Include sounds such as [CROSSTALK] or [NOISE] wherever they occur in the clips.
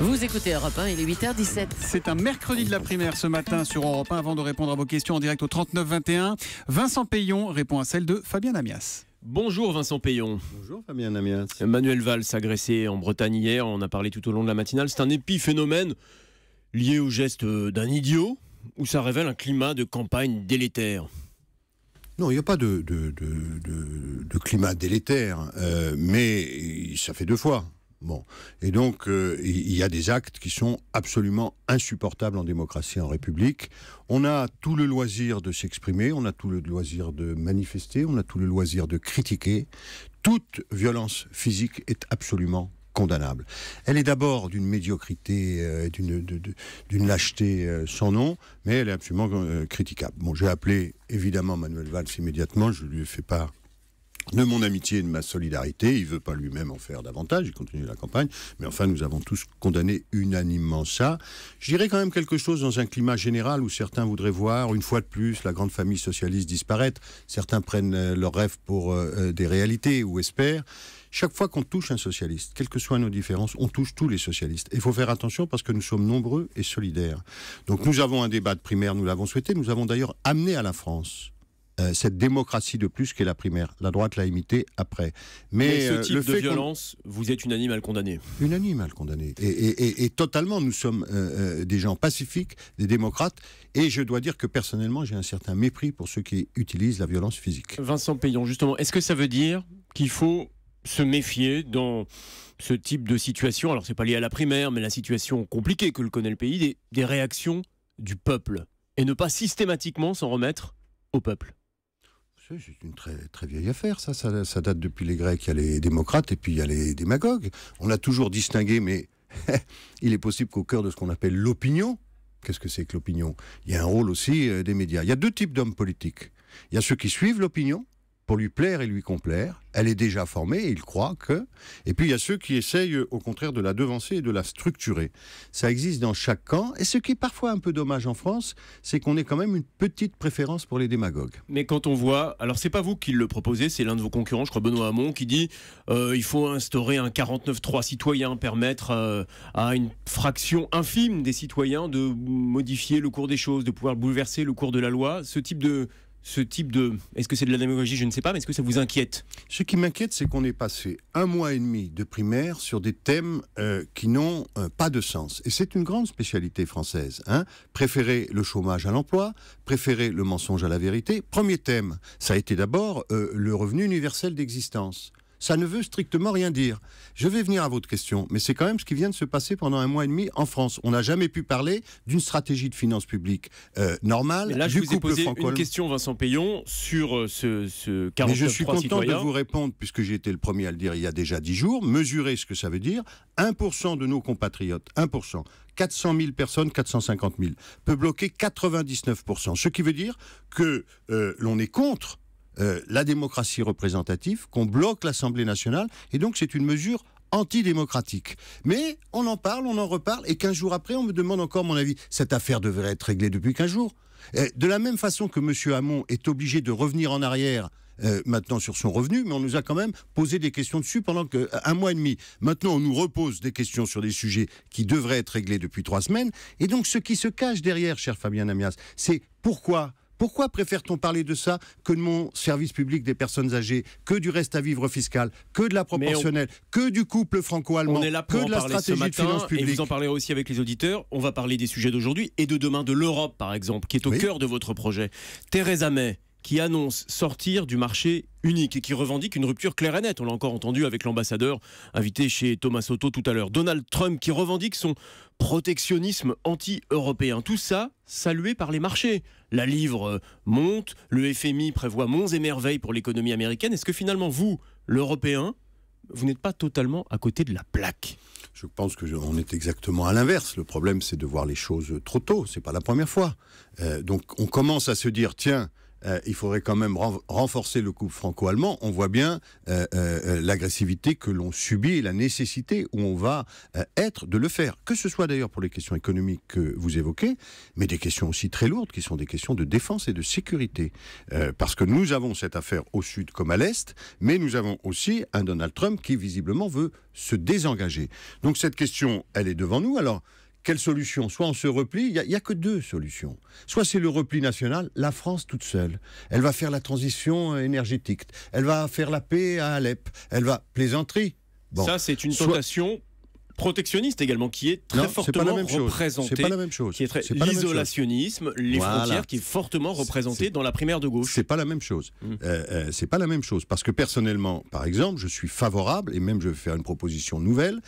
Vous écoutez Europe 1, il est 8h17. C'est un mercredi de la primaire ce matin sur Europe 1. Avant de répondre à vos questions en direct au 21, Vincent Payon répond à celle de Fabien Amias. Bonjour Vincent Payon. Bonjour Fabien Amias. Manuel Valls agressé en Bretagne hier, on a parlé tout au long de la matinale. C'est un épiphénomène lié au geste euh, d'un idiot ou ça révèle un climat de campagne délétère non, il n'y a pas de, climat délétère, euh, mais ça fait deux fois. Bon. Et donc, euh, il y a des actes qui sont absolument insupportables en démocratie, en République. On a tout le loisir de s'exprimer, on a tout le loisir de manifester, on a tout le loisir de critiquer. Toute violence physique est absolument condamnable. Elle est d'abord d'une médiocrité, euh, et d'une, lâcheté euh, sans nom, mais elle est absolument critiquable. Bon, j'ai appelé évidemment Manuel Valls immédiatement, je lui ai fait part de mon amitié et de ma solidarité. Il ne veut pas lui-même en faire davantage, il continue la campagne. Mais enfin, nous avons tous condamné unanimement ça. Je dirais quand même quelque chose dans un climat général où certains voudraient voir, une fois de plus, la grande famille socialiste disparaître. Certains prennent euh, leurs rêves pour euh, euh, des réalités ou espèrent. Chaque fois qu'on touche un socialiste, quelles que soient nos différences, on touche tous les socialistes. Il faut faire attention parce que nous sommes nombreux et solidaires. Donc nous avons un débat de primaire, nous l'avons souhaité, nous avons d'ailleurs amené à la France euh, cette démocratie de plus qu'est la primaire. La droite l'a imité après. Mais, ce euh, type de violence, vous êtes unanime à le condamner. Unanime à le condamner. Et, totalement, nous sommes euh, des gens pacifiques, des démocrates. Et je dois dire que personnellement, j'ai un certain mépris pour ceux qui utilisent la violence physique. Vincent Payon, justement, est-ce que ça veut dire qu'il faut se méfier dans ce type de situation, alors c'est pas lié à la primaire, mais la situation compliquée que le connaît le pays, des réactions du peuple, et ne pas systématiquement s'en remettre au peuple c'est une très, très vieille affaire, ça. ça. date depuis les Grecs. Il y a les démocrates et puis il y a les démagogues. On a toujours distingué, mais [LAUGHS] il est possible qu'au cœur de ce qu'on appelle l'opinion, qu'est-ce que c'est que l'opinion Il y a un rôle aussi euh, des médias. Il y a deux types d'hommes politiques. Il y a ceux qui suivent l'opinion, pour lui plaire et lui complaire. Elle est déjà formée, il croit que. Et puis il y a ceux qui essayent au contraire de la devancer et de la structurer. Ça existe dans chaque camp. Et ce qui est parfois un peu dommage en France, c'est qu'on ait quand même une petite préférence pour les démagogues. Mais quand on voit, alors c'est pas vous qui le proposez, c'est l'un de vos concurrents, je crois Benoît Hamon, qui dit euh, il faut instaurer un 49-3 citoyen, permettre euh, à une fraction infime des citoyens de modifier le cours des choses, de pouvoir bouleverser le cours de la loi. Ce type de ce type de... Est-ce que c'est de la démagogie Je ne sais pas, mais est-ce que ça vous inquiète Ce qui m'inquiète, c'est qu'on est passé un mois et demi de primaire sur des thèmes euh, qui n'ont euh, pas de sens. Et c'est une grande spécialité française. Hein. préférer le chômage à l'emploi, préférer le mensonge à la vérité. Premier thème, ça a été d'abord euh, le revenu universel d'existence ça ne veut strictement rien dire. Je vais venir à votre question, mais c'est quand même ce qui vient de se passer pendant un mois et demi en France. On n'a jamais pu parler d'une stratégie de finances publique euh, normale. Mais là, je vous ai une question, Vincent Payon, sur euh, ce, ce mais je suis content de vous répondre, puisque j'ai été le premier à le dire il y a déjà 10 jours. Mesurez ce que ça veut dire. 1% de nos compatriotes, 1%, 400 000 personnes, 450 000, peut bloquer 99%. Ce qui veut dire que euh, l'on est contre euh, la démocratie représentative, qu'on bloque l'Assemblée nationale, et donc c'est une mesure antidémocratique. Mais on en parle, on en reparle, et 15 jours après, on me demande encore mon avis. Cette affaire devrait être réglée depuis quinze jours. de la même façon que M. Hamon est obligé de revenir en arrière euh, maintenant sur son revenu, mais on nous a quand même posé des questions dessus pendant euh, un mois et demi. Maintenant, on nous repose des questions sur des sujets qui devraient être réglés depuis trois semaines. Et donc, ce qui se cache derrière, cher Fabien Amias, c'est pourquoi pourquoi préfère-t-on parler de ça que de mon service public des personnes âgées, que du reste à vivre fiscal, que de la proportionnelle, que du couple franco-allemand, que de la stratégie de finances publiques Et vous en parlerez aussi avec les auditeurs. On va parler des sujets d'aujourd'hui et de demain, de l'Europe par exemple, qui est au cœur de votre projet. Theresa May, qui annonce sortir du marché unique et qui revendique une rupture claire et nette. On l'a encore entendu avec l'ambassadeur invité chez Thomas Soto tout à l'heure. Donald Trump qui revendique son protectionnisme anti-européen. Tout ça salué par les marchés. La livre euh, monte, le FMI prévoit monts et merveilles pour l'économie américaine. Est-ce que finalement, vous, l'Européen, vous n'êtes pas totalement à côté de la plaque je pense qu'on est exactement à l'inverse. Le problème, c'est de voir les choses trop tôt. C'est pas la première fois. Euh, donc, on commence à se dire, tiens, euh, il faudrait quand même renforcer le couple franco-allemand. On voit bien euh, euh, l'agressivité que l'on subit et la nécessité où on va être de le faire. Que ce soit d'ailleurs pour les questions économiques que vous évoquez, mais des questions aussi très lourdes qui sont des questions de défense et de sécurité. parce que nous avons cette affaire au sud comme à l'est, mais nous avons aussi un Donald Trump qui visiblement veut se désengager. Donc cette question, elle est devant nous. Alors, quelle solution Soit on se replie, il n'y a, que deux solutions. Soit c'est le repli national, la France toute seule. Elle va faire la transition énergétique, elle va faire la paix à Alep, elle va... Plaisanterie. Ça, c'est une tentation protectionniste également, qui est très fortement est représentée. C'est pas la même chose. l'isolationnisme, les frontières, qui est fortement représentée dans la primaire de gauche. C'est pas la même chose. Mm. Euh, euh, c'est pas la même chose parce que personnellement, par exemple, je suis favorable et même je vais faire une proposition nouvelle,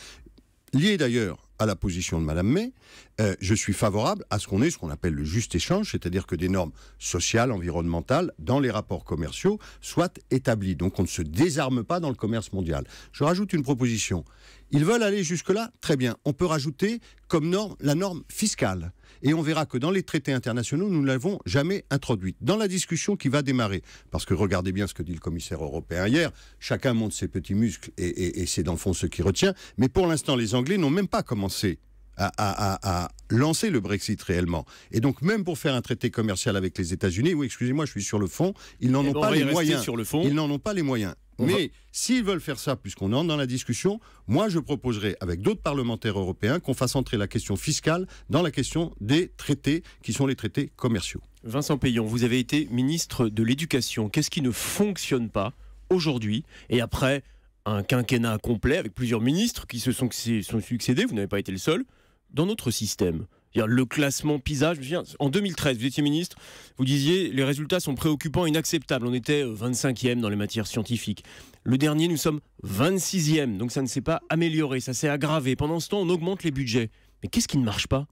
liée d'ailleurs à la position de Madame May, euh, je suis favorable à ce qu'on ait ce qu'on appelle le juste échange, c'est-à-dire que des normes sociales, environnementales, dans les rapports commerciaux, soient établies. Donc on ne se désarme pas dans le commerce mondial. Je rajoute une proposition. Ils veulent aller jusque-là Très bien. On peut rajouter comme norme la norme fiscale et on verra que dans les traités internationaux, nous ne l'avons jamais introduite. Dans la discussion qui va démarrer, parce que regardez bien ce que dit le commissaire européen hier, chacun monte ses petits muscles et, c'est dans le fond ce qui retient, mais pour l'instant, les Anglais n'ont même pas commencé à, lancer le Brexit réellement. Et donc même pour faire un traité commercial avec les États-Unis, oui, excusez-moi, je suis sur le fond, ils n'en eh ont ben, pas les moyens. Sur le fond. Ils n'en ont pas les moyens. Mais s'ils veulent faire ça, puisqu'on entre dans la discussion, moi je proposerai avec d'autres parlementaires européens qu'on fasse entrer la question fiscale dans la question des traités, qui sont les traités commerciaux. Vincent Payon, vous avez été ministre de l'Éducation. Qu'est-ce qui ne fonctionne pas aujourd'hui et après un quinquennat complet avec plusieurs ministres qui se sont, sont succédés, vous n'avez pas été le seul, dans notre système le classement PISA. Je me souviens, en 2013, vous étiez ministre, vous disiez les résultats sont préoccupants, inacceptables. On était 25e euh, dans les matières scientifiques. Le dernier, nous sommes 26e, donc ça ne s'est pas amélioré, ça s'est aggravé. Pendant ce temps, on augmente les budgets. Mais qu'est-ce qui ne marche pas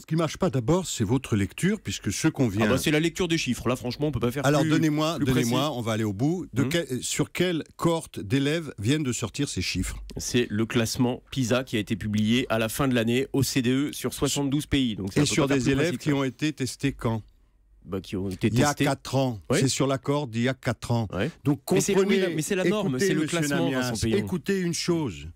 ce qui marche pas d'abord, c'est votre lecture, puisque ce qu'on ah vient. Bah, c'est la lecture des chiffres. Là, franchement, on peut pas faire. Alors, donnez-moi, donnez-moi. On va aller au bout. De hmm. euh, sur quelle cohorte d'élèves viennent de sortir ces chiffres C'est le classement PISA qui a été publié à la fin de l'année au CDE sur 72 pays. Donc et sur des élèves qui ont été testés quand bah, qui ont été Il y a 4 ans. C'est sur la l'accord d'il y a 4 ans. Donc comprenez. Mais c'est la norme, c'est le classement. écoutez une chose.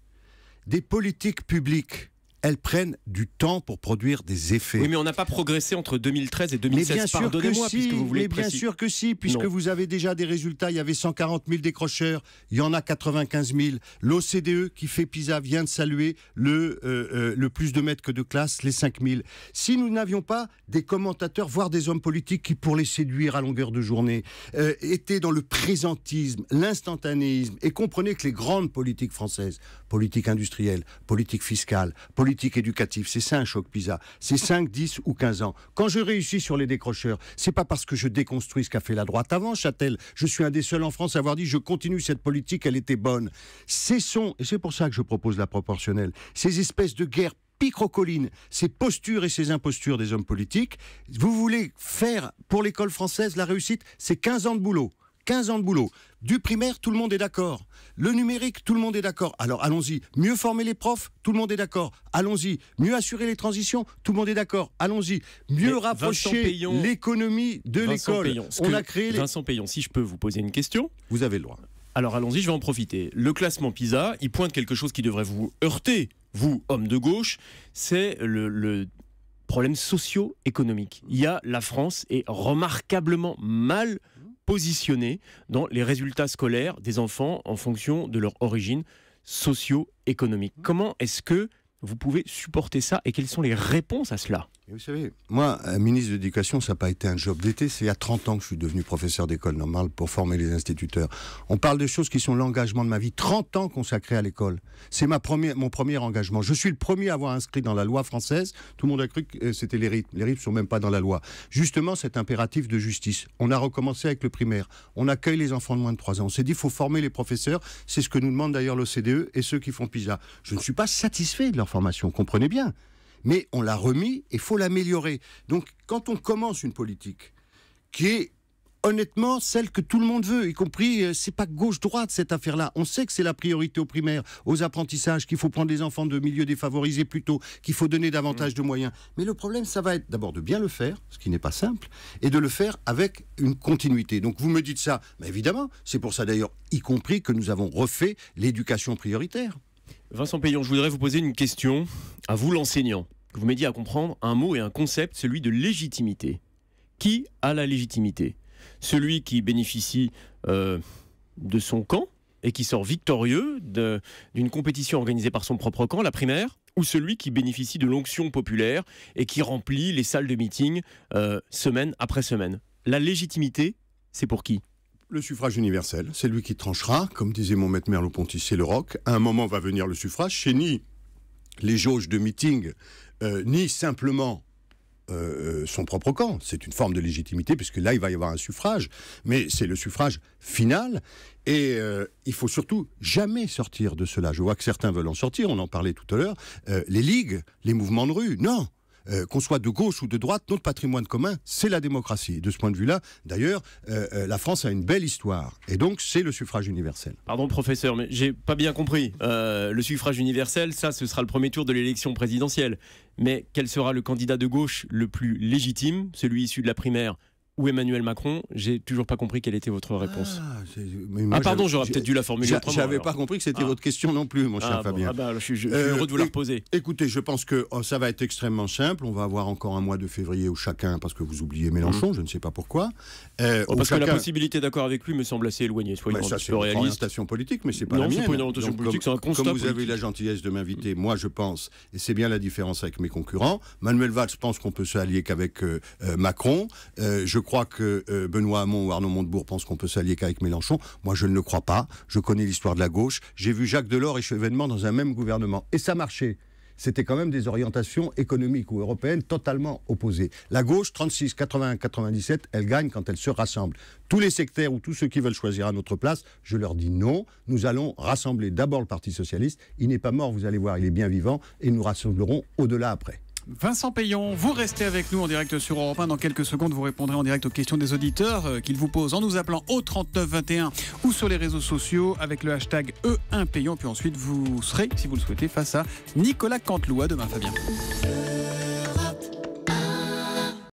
Des politiques publiques elles prennent du temps pour produire des effets. Oui, mais on n'a pas progressé entre 2013 et 2016. Mais bien sûr que si, vous voulez bien sûr que si, puisque vous avez déjà des résultats. Il y avait 140 000 décrocheurs, il y en a 95 000. L'OCDE qui fait PISA vient de saluer le, euh, euh, plus de mètres que de classe, les 5 000. Si nous n'avions pas des commentateurs, voire des hommes politiques qui, pour les séduire à longueur de journée, euh, étaient dans le présentisme, l'instantanéisme, et comprenaient que les grandes politiques françaises, politique industrielle, politique fiscale, politique politique éducative. C'est ça un choc PISA. C'est 5, 10 ou 15 ans. Quand je réussis sur les décrocheurs, c'est pas parce que je déconstruis ce qu'a fait la droite avant, Châtel. Je suis un des seuls en France à avoir dit je continue cette politique, elle était bonne. Cessons, et c'est pour ça que je propose la proportionnelle, ces espèces de guerres picrocolines, ces postures et ces impostures des hommes politiques. Vous voulez faire pour l'école française la réussite, c'est 15 ans de boulot. 15 ans de boulot. Du primaire, tout le monde est d'accord. Le numérique, tout le monde est d'accord. Alors allons-y. Mieux former les profs, tout le monde est d'accord. Allons-y. Mieux assurer les transitions, tout le monde est d'accord. Allons-y. Mieux rapprocher l'économie de l'école. On a créé. Les... Vincent Payon, si je peux vous poser une question. Vous avez le droit. Alors allons-y, je vais en profiter. Le classement PISA, il pointe quelque chose qui devrait vous heurter, vous, homme de gauche. C'est le, le problème socio-économique. Il y a la France est remarquablement mal positionnés dans les résultats scolaires des enfants en fonction de leur origine socio-économique. Mmh. Comment est-ce que vous pouvez supporter ça et quelles sont les réponses à cela vous savez, moi, ministre de l'Éducation, ça n'a pas été un job d'été. C'est il y a 30 ans que je suis devenu professeur d'école normale pour former les instituteurs. On parle de choses qui sont l'engagement de ma vie. 30 ans consacrés à l'école. C'est ma première, mon premier engagement. Je suis le premier à avoir inscrit dans la loi française. Tout le monde a cru que euh, c'était les rythmes. Les rythmes sont même pas dans la loi. Justement, cet impératif de justice. On a recommencé avec le primaire. On accueille les enfants de moins de 3 ans. On s'est dit, il faut former les professeurs. C'est ce que nous demande d'ailleurs l'OCDE et ceux qui font PISA. Je ne suis pas satisfait de leur formation. Comprenez bien mais on l'a remis et faut l'améliorer. Donc quand on commence une politique qui est honnêtement celle que tout le monde veut, y compris euh, c'est pas gauche droite cette affaire-là. On sait que c'est la priorité aux primaires, aux apprentissages, qu'il faut prendre les enfants de milieux défavorisés plus tôt, qu'il faut donner davantage mmh. de moyens. Mais le problème, ça va être d'abord de bien le faire, ce qui n'est pas simple, et de le faire avec une continuité. Donc vous me dites ça, mais évidemment, c'est pour ça d'ailleurs, y compris que nous avons refait l'éducation prioritaire. Vincent Payon, je voudrais vous poser une question à vous l'enseignant vous m'aidiez à comprendre un mot et un concept, celui de légitimité. Qui a la légitimité Celui qui bénéficie euh, de son camp et qui sort victorieux d'une compétition organisée par son propre camp, la primaire, ou celui qui bénéficie de l'onction populaire et qui remplit les salles de meeting euh, semaine après semaine. La légitimité, c'est pour qui le suffrage universel, c'est lui qui tranchera, comme disait mon maître Merleau-Ponty, c'est le roc. À un moment va venir le suffrage. chez Ni, les jauges de meeting, euh, ni simplement euh, euh, son propre camp. C'est une forme de légitimité, puisque là, il va y avoir un suffrage, mais c'est le suffrage final. Et euh, il faut surtout jamais sortir de cela. Je vois que certains veulent en sortir, on en parlait tout à l'heure. les ligues, les mouvements de rue, non euh, qu'on soit de gauche ou de droite, notre patrimoine commun, c'est la démocratie. De ce point de vue-là, d'ailleurs, euh, euh, la France a une belle histoire. Et donc, c'est le suffrage universel. Pardon, professeur, mais j'ai pas bien compris. le suffrage universel, ça, ce sera le premier tour de l'élection présidentielle. Mais quel sera le candidat de gauche le plus légitime, celui issu de la primaire ou Emmanuel Macron J'ai toujours pas compris quelle était votre réponse. Ah, ah pardon, j'aurais peut-être dû la formuler autrement. J'avais pas compris que c'était ah. votre question non plus, mon ah, cher Fabien. Bah, je, suis, euh, heureux de vous la reposer. Écoutez, je pense que oh, ça va être extrêmement simple. On va avoir encore un mois de février où chacun, parce que vous oubliez Mélenchon, mhm. je ne sais pas pourquoi. Euh, oh, parce que la possibilité d'accord avec lui me semble assez éloignée. Soit c'est une orientation politique, mais c'est pas la mienne. Non, c'est pas une orientation politique, c'est un constat. Comme vous avez eu la gentillesse de m'inviter, mm. moi je pense, et c'est bien la différence avec mes concurrents, Manuel Valls pense qu'on peut se allier qu'avec euh, Macron. je je crois que euh, Benoît Hamon ou Arnaud Montebourg pensent qu'on peut s'allier qu'avec Mélenchon. Moi, je ne le crois pas. Je connais l'histoire de la gauche. J'ai vu Jacques Delors et Chevènement dans un même gouvernement. Et ça marchait c'était quand même des orientations économiques ou européennes totalement opposées. La gauche, 36, 80 97, elle gagne quand elle se rassemble. Tous les sectaires ou tous ceux qui veulent choisir à notre place, je leur dis non, nous allons rassembler d'abord le Parti Socialiste, il n'est pas mort, vous allez voir, il est bien vivant, et nous rassemblerons au-delà après. Vincent Payon, vous restez avec nous en direct sur Europe 1. Dans quelques secondes, vous répondrez en direct aux questions des auditeurs euh, qu'ils vous posent en nous appelant au 3921 ou sur les réseaux sociaux avec le hashtag E1 Payon. Puis ensuite, vous serez, si vous le souhaitez, face à Nicolas Canteloup. demain, Fabien.